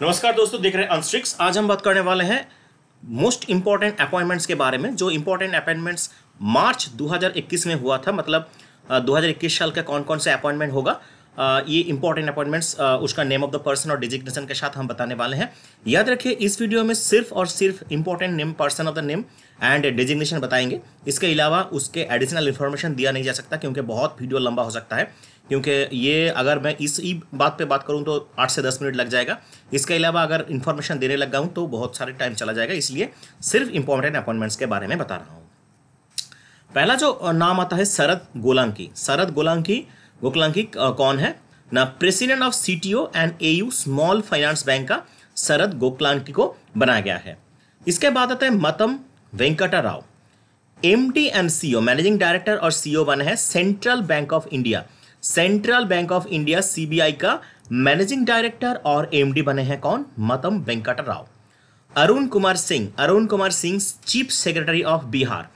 नमस्कार दोस्तों देख रहे हैं अनस्ट्रिक्स आज हम बात करने वाले हैं मोस्ट इंपॉर्टेंट अपॉइंटमेंट्स के बारे में जो इंपॉर्टेंट अपॉइंटमेंट्स मार्च 2021 में हुआ था मतलब 2021 साल का कौन कौन सा अपॉइंटमेंट होगा ये इंपॉर्टेंट अपॉइंटमेंट्स उसका नेम ऑफ द पर्सन और डिजिग्नेशन के साथ हम बताने वाले हैं याद रखिए इस वीडियो में सिर्फ और सिर्फ important name person of the name and designation बताएंगे इसके अलावा उसके एडिशनल इन्फॉर्मेशन दिया नहीं जा सकता क्योंकि बहुत वीडियो लंबा हो सकता है क्योंकि ये अगर मैं इस बात पे बात करूँ तो आठ से दस मिनट लग जाएगा इसके अलावा अगर इन्फॉर्मेशन देने लग जाऊँ तो बहुत सारे टाइम चला जाएगा इसलिए सिर्फ इंपॉर्टेंट अपॉइंटमेंट्स के बारे में बता रहा हूँ पहला जो नाम आता है शरद गोलांकी शरद गोलांकी गोकलांकी कौन है ना president of C T O and A small finance bank का शरद गोकलांकी को बनाया गया है इसके बाद आता है Matam Venkata Rao M D and C managing director और सी ओ e बने हैं central bank of India central bank of India CBI का मैनेजिंग डायरेक्टर और एमडी बने हैं कौन Matam Venkat Rao Arun Kumar Singh Arun Kumar Singh chief secretary of Bihar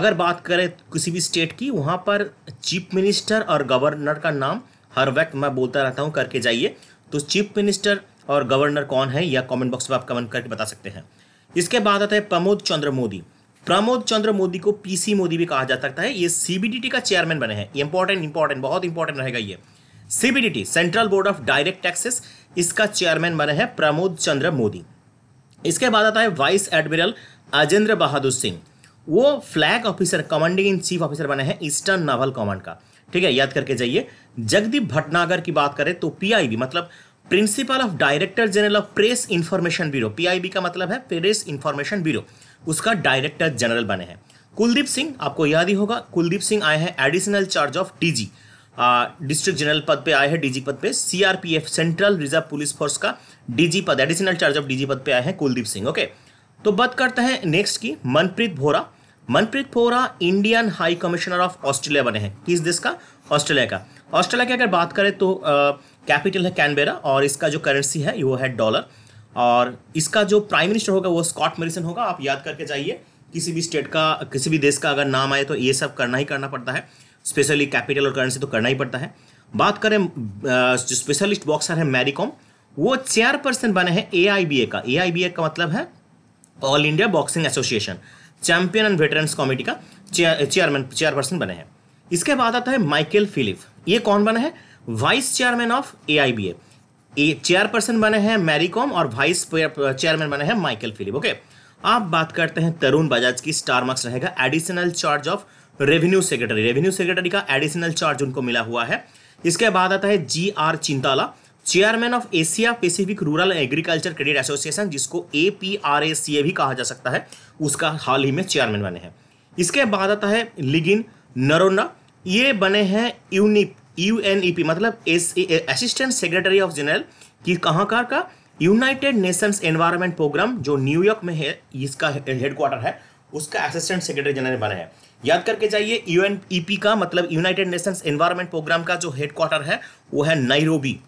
अगर बात करें किसी भी स्टेट की वहां पर चीफ मिनिस्टर और गवर्नर का नाम हर वक्त मैं बोलता रहता हूं करके जाइए तो चीफ मिनिस्टर और गवर्नर कौन है यह कमेंट बॉक्स में आप कमेंट करके बता सकते हैं इसके बाद आता है प्रमोद चंद्र मोदी प्रमोद चंद्र मोदी को पीसी मोदी भी कहा जा सकता है ये सीबीडीटी का चेयरमैन बने हैं इंपॉर्टेंट इंपॉर्टेंट बहुत इंपॉर्टेंट रहेगा ये CBDT central board of direct taxes इसका चेयरमैन बने हैं प्रमोद चंद्र मोदी इसके बाद आता है वाइस एडमिरल अजेंद्र बहादुर सिंह वो flag officer commanding in chief officer बने हैं ईस्टर्न नावल कमांड का ठीक है याद करके जाइए जगदीप भटनागर की बात करें तो पीआईबी मतलब principal of director general of press information bureau PIB का मतलब है प्रेस इंफॉर्मेशन ब्यूरो उसका डायरेक्टर जनरल बने हैं कुलदीप सिंह आपको याद ही होगा कुलदीप सिंह आए हैं additional charge of DG district general पद पे आए हैं डीजी पद पे CRPF central reserve police force का डीजी पद एडिशनल चार्ज ऑफ डीजी पद पे आए हैं कुलदीप सिंह ओके तो बात करते हैं नेक्स्ट की Manpreet Vohra Manpreet Vohra Indian high commissioner of Australia बने हैं किस देश का ऑस्ट्रेलिया का ऑस्ट्रेलिया की अगर बात करें तो कैपिटल है कैनबेरा और इसका जो करेंसी है वो है डॉलर और इसका जो प्राइम मिनिस्टर होगा वो स्कॉट मेरिसन होगा आप याद करके जाइए किसी भी स्टेट का किसी भी देश का अगर नाम आए तो ये सब करना ही करना पड़ता है स्पेशली कैपिटल और करेंसी तो करना ही पड़ता है बात करें जो स्पेशलिस्ट बॉक्सर है मैरीकॉम वो चेयरपर्सन बने हैं ए आई बी ए का ए आई बी ए का मतलब है all India boxing association champion and veterans committee का चेयरमैन चेयरपर्सन बने हैं इसके बाद आता है माइकल फिलिप ये कौन बना है vice chairman of A I B A chairperson बने हैं मैरीकॉम और वाइस चेयरमैन बने हैं माइकल फिलिप ओके आप बात करते हैं तरुण बजाज की स्टार मार्क्स रहेगा additional charge of revenue secretary revenue secretary का एडिशनल चार्ज उनको मिला हुआ है इसके बाद आता है G R Chintala chairman of Asia Pacific rural agriculture credit association जिसको ए पी आर ए सी ए भी कहा जा सकता है उसका हाल ही में चेयरमैन बने हैं इसके बाद आता है लिगिन नरोना ये बने हैं यूनिप यूएनईपी e मतलब असिस्टेंट सेक्रेटरी ऑफ जनरल की कहाँ का, का यूनाइटेड नेशंस एनवायरमेंट प्रोग्राम जो न्यूयॉर्क में है इसका हेडक्वार्टर है उसका असिस्टेंट सेक्रेटरी जनरल बने हैं याद करके जाइए यूएनईपी e का मतलब यूनाइटेड नेशंस एनवायरमेंट प्रोग्राम का जो हेडक्वार्टर है वो है नाइरोबी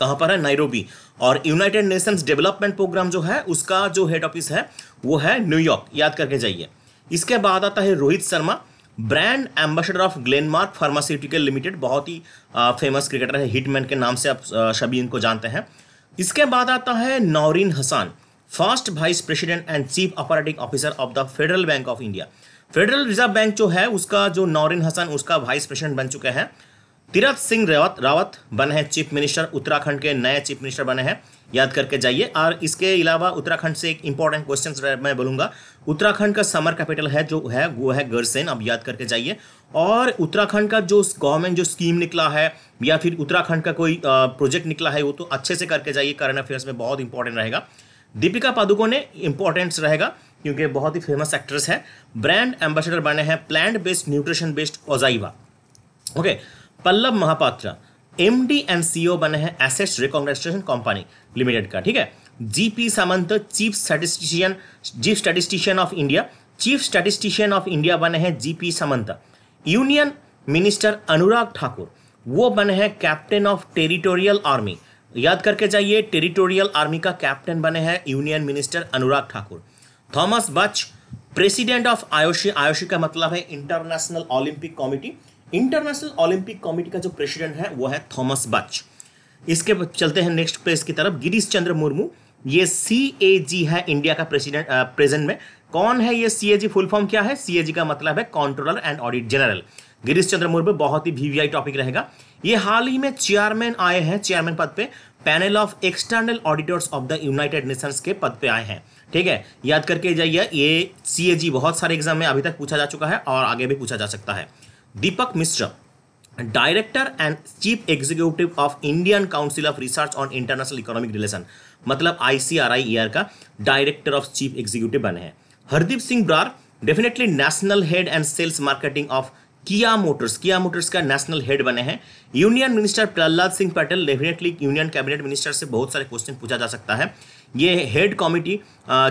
कहाँ पर है नाइरोबी और यूनाइटेड नेशंस डेवलपमेंट प्रोग्राम जो है उसका जो हेड ऑफिस है वो है न्यूयॉर्क याद करके जाइए इसके बाद आता है Rohit Sharma brand ambassador of Glenmark pharmaceutical limited बहुत ही फेमस क्रिकेटर है हिटमैन के नाम से आप सभी इनको जानते हैं इसके बाद आता है Naureen Hassan first vice president and chief operating officer of the federal bank of India federal reserve bank जो है उसका जो नौरीन हसन उसका वाइस प्रेसिडेंट बन चुके हैं तीरथ सिंह रावत रावत बने हैं चीफ मिनिस्टर उत्तराखंड के नए चीफ मिनिस्टर बने हैं याद करके जाइए और इसके अलावा उत्तराखंड से एक इंपॉर्टेंट क्वेश्चन मैं बोलूंगा उत्तराखंड का समर कैपिटल है जो है वो है गरसेन अब याद करके जाइए और उत्तराखंड का जो गवर्नमेंट जो स्कीम निकला है या फिर उत्तराखंड का कोई प्रोजेक्ट निकला है वो तो अच्छे से करके जाइए करंट अफेयर्स में बहुत इंपॉर्टेंट रहेगा दीपिका पादुकोण ने इंपॉर्टेंस रहेगा क्योंकि बहुत ही फेमस एक्ट्रेस है ब्रांड एम्बेसडर बने हैं plant based nutrition based OZiva okay Pallav Mohapatra M D and CEO बने हैं एसेट्स रिकॉग्नाइजेशन कंपनी लिमिटेड का ठीक है GP Samant chief statistician chief statistician of India chief statistician of India बने हैं GP Samant union minister Anurag Thakur वो बने हैं कैप्टन ऑफ टेरिटोरियल आर्मी याद करके जाइए टेरिटोरियल आर्मी का कैप्टन बने हैं union minister Anurag Thakur Thomas Bach president of IOC IOC का मतलब है international olympic committee international olympic committee का जो प्रेसिडेंट है वो है थॉमस बच इसके चलते हैं नेक्स्ट प्लेस की तरफ गिरीश चंद्र मुर्मू ये सी है इंडिया का प्रेसिडेंट प्रेजेंट में कौन है ये सी ए जी फुल फॉर्म क्या है सी ए जी का मतलब है controller and audit general Girish Chandra Murmu बहुत ही वीवीआई टॉपिक रहेगा ये हाल ही में चेयरमैन आए हैं चेयरमैन पद पे panel of external auditors of the United Nations के पद पे आए हैं ठीक है याद करके जाइए ये सी बहुत सारे एग्जाम में अभी तक पूछा जा चुका है और आगे भी पूछा जा सकता है Deepak Mishra director and chief executive of Indian council of research on international economic relation मतलब आईसीआरआई ईयर e का डायरेक्टर ऑफ चीफ एग्जीक्यूटिव बने हैं Hardeep Singh Brar definitely national head and sales marketing of Kia motors Kia motors का national head बने हैं union minister Prahlad Singh Patel definitely union cabinet minister से बहुत सारे क्वेश्चन पूछा जा सकता है ये हेड कमेटी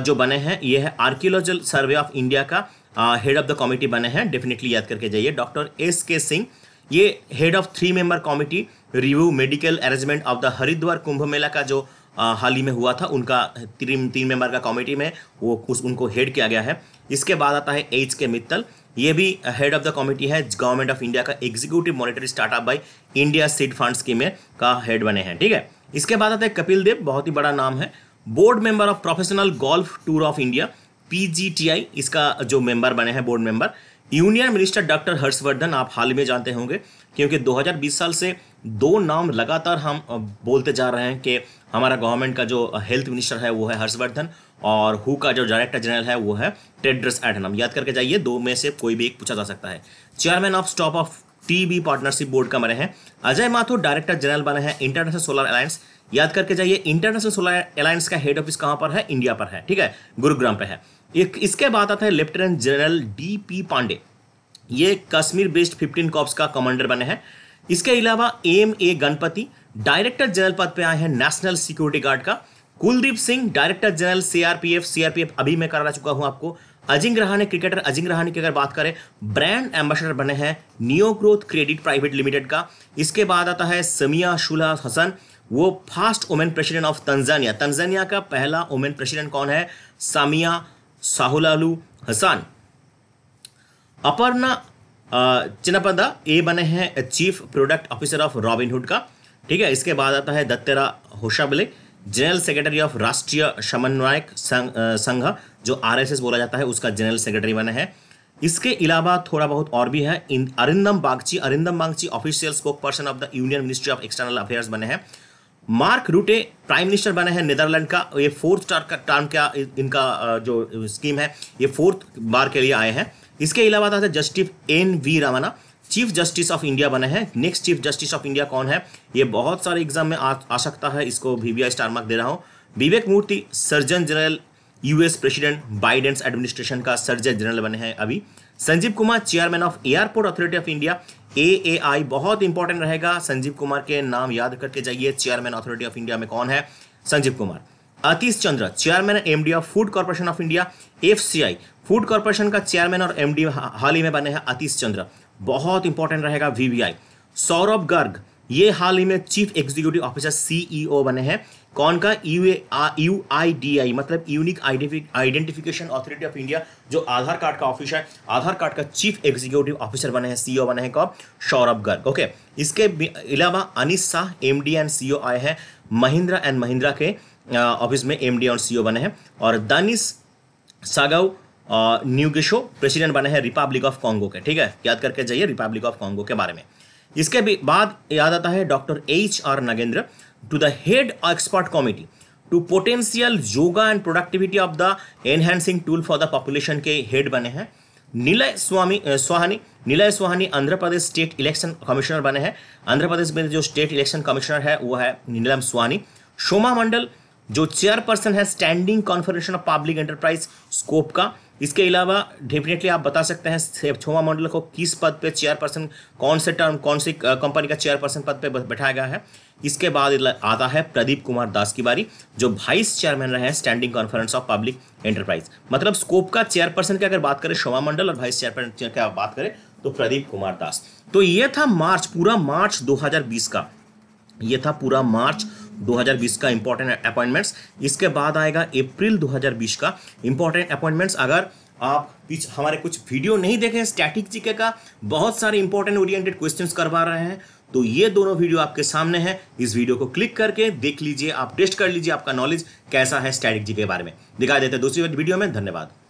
जो बने हैं ये है आर्कियोलॉजिकल सर्वे ऑफ इंडिया का हेड ऑफ द कमेटी बने हैं डेफिनेटली याद करके जाइए डॉक्टर एस के सिंह ये head of three member committee review medical arrangement of the Haridwar Kumbh Mela का जो हाल ही में हुआ था उनका तीन तीन मेंबर का कमेटी में वो उस उनको हेड किया गया है इसके बाद आता है एच के मित्तल ये भी हेड ऑफ द कमेटी है गवर्नमेंट ऑफ इंडिया का executive monetary startup by India seed fund scheme का हेड बने हैं ठीक है इसके बाद आता है कपिल देव बहुत ही बड़ा नाम है board member of professional golf tour of India PGTI इसका जो मेंबर बने हैं board member union minister doctor Harshvardhan आप हाल में जानते होंगे क्योंकि 2020 साल से दो नाम लगातार हम बोलते जा रहे हैं कि हमारा गवर्नमेंट का जो हेल्थ मिनिस्टर है वो है हर्षवर्धन और हु का जो डायरेक्टर जनरल है वो है टेड्रस एडनम याद करके जाइए दो में से कोई भी एक पूछा जा सकता है chairman of stop of TB partnership board का बने हैं अजय माथुर डायरेक्टर जनरल बने हैं इंटरनेशनल सोलर अलायंस याद करके जाइए इंटरनेशनल सोलर अलायंस का हेड ऑफिस कहाँ पर है इंडिया पर है ठीक है गुरुग्राम पर है एक इसके बाद आते हैं lieutenant general D P Pandey ये कश्मीर बेस्ड फिफ्टीन कॉप्स का कमांडर बने हैं इसके अलावा M A Ganapathy director general पद पे आए हैं नेशनल सिक्योरिटी गार्ड का Kuldeep Singh director general CRPF CRPF अभी मैं करा चुका हूं आपको अजिंग रहाने क्रिकेटर अजिंग रहाने की अगर बात करें ब्रांड एम्बेसडर बने हैं neo growth credit private limited का इसके बाद आता है समिया शुला हसन वो fast women president of Tanzania Tanzania का पहला वुमेन प्रेसिडेंट कौन है सामिया साहुलालू हसान अपर्णा चिनापदा ए बने हैं chief product officer of Robinhood का ठीक है इसके बाद आता है Dattatreya Hosabale general secretary of Rashtriya समन्वयक संघ जो आरएसएस बोला जाता है उसका जनरल सेक्रेटरी बने हैं इसके अलावा थोड़ा बहुत और भी है Arindam Bagchi Arindam Bagchi official spoke person of the union ministry of external affairs बने हैं मार्क रूटे प्राइम मिनिस्टर बने हैं नीदरलैंड का ये फोर्थ टर्म का इनका जो स्कीम है ये फोर्थ बार के लिए आए हैं इसके अलावा था justice N V Ramana chief justice of India बने हैं next chief justice of India कौन है ये बहुत सारे एग्जाम में आ, आ सकता है इसको वीवीआई स्टार मार्क दे रहा हूँ Vivek Murthy surgeon general US president Biden's administration का सर्जन जनरल बने हैं अभी Sanjeev Kumar chairman of airport authority of India A A I बहुत इंपॉर्टेंट रहेगा संजीव कुमार के नाम याद करके जाइए चेयरमैन अथॉरिटी ऑफ इंडिया में कौन है Sanjeev Kumar Atish Chandra chairman MD of food corporation of India F food corporation का चेयरमैन और एमडी हाल ही में बने हैं अतीश चंद्र बहुत इंपॉर्टेंट रहेगा वीवीआई सौरभ गर्ग ये हाल ही में चीफ एग्जीक्यूटिव ऑफिसर सीईओ बने हैं कौन का यू आई डी आई मतलब unique identification authority of India जो आधार कार्ड का ऑफिस है आधार कार्ड का चीफ एग्जीक्यूटिव ऑफिसर बने हैं सीईओ e बने हैं कौन सौरभ गर्ग ओके इसके अलावा Anish Shah M D and CEO आए हैं महिंद्रा एंड महिंद्रा के ऑफिस में एमडी और सीईओ e बने हैं और दानिस सागव न्यूगेशो प्रेसिडेंट बने हैं रिपब्लिक ऑफ कॉन्गो के ठीक है याद करके जाइए रिपब्लिक ऑफ कॉन्गो के बारे में इसके बाद याद आता है doctor H R Nagendra to the head expert committee to potential yoga and productivity of the enhancing tool for the population के हेड बने हैं Nilay Swami Sohani Nilay Sohani Andhra Pradesh state election commissioner बने हैं आंध्र प्रदेश में जो स्टेट इलेक्शन कमिश्नर है वो है नीलम सोहानी शोमा मंडल जो चेयरपर्सन है standing conference of public enterprise scope का इसके अलावा डेफिनेटली आप बता सकते हैं छोवा मंडल को किस पद पे चेयरपर्सन कौन से टर्म कौन सी कंपनी का चेयरपर्सन पद पे बैठाया गया है इसके बाद आता है प्रदीप कुमार दास की बारी जो वाइस चेयरमैन रहे हैं standing conference of public enterprise मतलब स्कोप का चेयरपर्सन की अगर बात करें शोमा मंडल और वाइस चेयरपर्सन की बात करें तो प्रदीप कुमार दास तो ये था मार्च पूरा मार्च 2020 का ये था पूरा मार्च 2020 का इंपॉर्टेंट अपॉइंटमेंट्स इसके बाद आएगा अप्रैल 2020 का इंपॉर्टेंट अपॉइंटमेंट्स अगर आप पीछे हमारे कुछ वीडियो नहीं देखे हैं स्टैटिक जीके का बहुत सारे इंपॉर्टेंट ओरिएंटेड क्वेश्चंस करवा रहे हैं तो ये दोनों वीडियो आपके सामने हैं इस वीडियो को क्लिक करके देख लीजिए आप टेस्ट कर लीजिए आपका नॉलेज कैसा है स्टैटिक जी के बारे में दिखा देते हैं दूसरी वीडियो में धन्यवाद